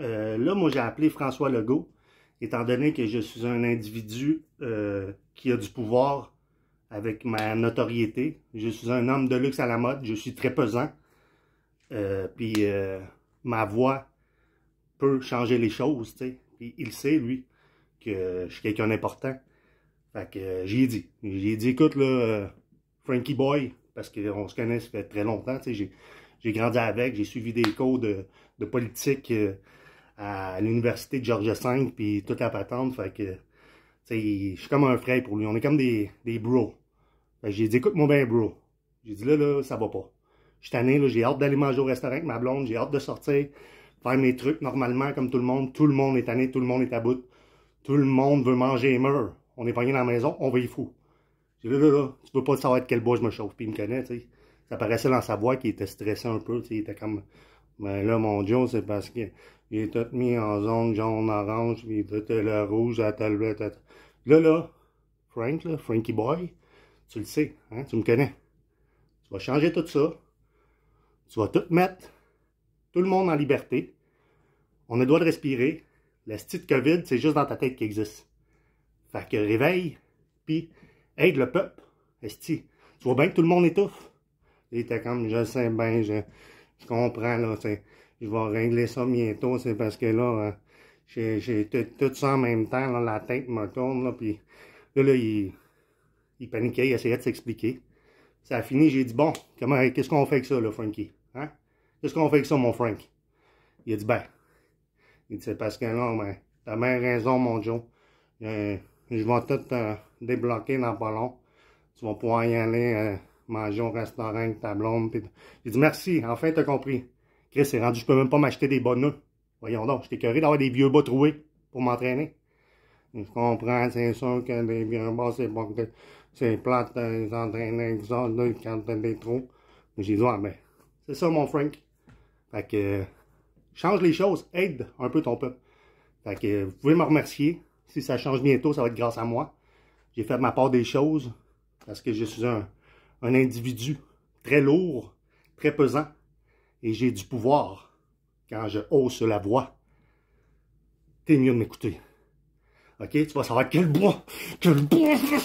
Euh, là, moi, j'ai appelé François Legault, étant donné que je suis un individu euh, qui a du pouvoir avec ma notoriété. Je suis un homme de luxe à la mode, je suis très pesant. Euh, puis ma voix peut changer les choses, Puis il sait, lui, que je suis quelqu'un d'important. Fait que j'y ai dit. J'ai dit, écoute, là, Frankie Boy, parce qu'on se connaît, depuis fait très longtemps, j'ai grandi avec, j'ai suivi des cours de politique à l'université de Georgia V, puis tout à patente. Fait que, je suis comme un frère pour lui. On est comme des, des bros. j'ai dit, écoute-moi bien, bro. J'ai dit, là, là, ça va pas. Je suis là j'ai hâte d'aller manger au restaurant avec ma blonde, j'ai hâte de sortir, faire mes trucs normalement comme tout le monde. Tout le monde est tanné, tout le monde est à bout. Tout le monde veut manger et meurt. On est pogné dans la maison, on va y fou. J'ai dit, là, là, tu peux pas savoir de quel bois je me chauffe. Puis me connaît, tu sais. Ça paraissait dans sa voix qu'il était stressé un peu, tu sais. Il était comme, mais ben là, mon Joe, c'est parce que il est tout mis en zone jaune-orange, puis tout euh, le rouge à telle Là, là, Frank, là, Frankie Boy, tu le sais, hein, tu me connais. Tu vas changer tout ça. Tu vas tout mettre, tout le monde en liberté. On a le droit de respirer. La de COVID, c'est juste dans ta tête qui existe. Fait que réveille, puis aide le peuple. Esti, tu vois bien que tout le monde étouffe. Il était comme, je sais bien, je je comprends, là, je vais régler ça bientôt, c'est parce que là, euh, j'ai tout ça en même temps, là, la tête me tourne, là, puis là, là, il, il paniquait, il essayait de s'expliquer. Ça a fini, j'ai dit, bon, comment, qu'est-ce qu'on fait avec ça, là, Frankie? Hein? Qu'est-ce qu'on fait avec ça, mon Frank? Il a dit, ben, il dit, c'est parce que là, ben, t'as bien raison, mon Joe. Euh, je vais tout euh, débloquer dans pas long. Tu vas pouvoir y aller manger au restaurant avec ta blonde. J'ai dit merci, enfin t'as compris. Chris, c'est rendu, je peux même pas m'acheter des bonnes Voyons donc, j'étais curé d'avoir des vieux bas troués pour m'entraîner. Je comprends, c'est sûr que des vieux bas, c'est bon que c'est plate de entraîner avec ça, des trous. J'ai dit, ah mais ben, c'est ça mon Frank. Fait que, change les choses, aide un peu ton peuple. Fait que, vous pouvez me remercier. Si ça change bientôt, ça va être grâce à moi. J'ai fait ma part des choses parce que je suis un, un individu très lourd, très pesant, et j'ai du pouvoir quand je hausse la voix. T'es mieux de m'écouter. Ok, tu vas savoir quel bois, quel bois.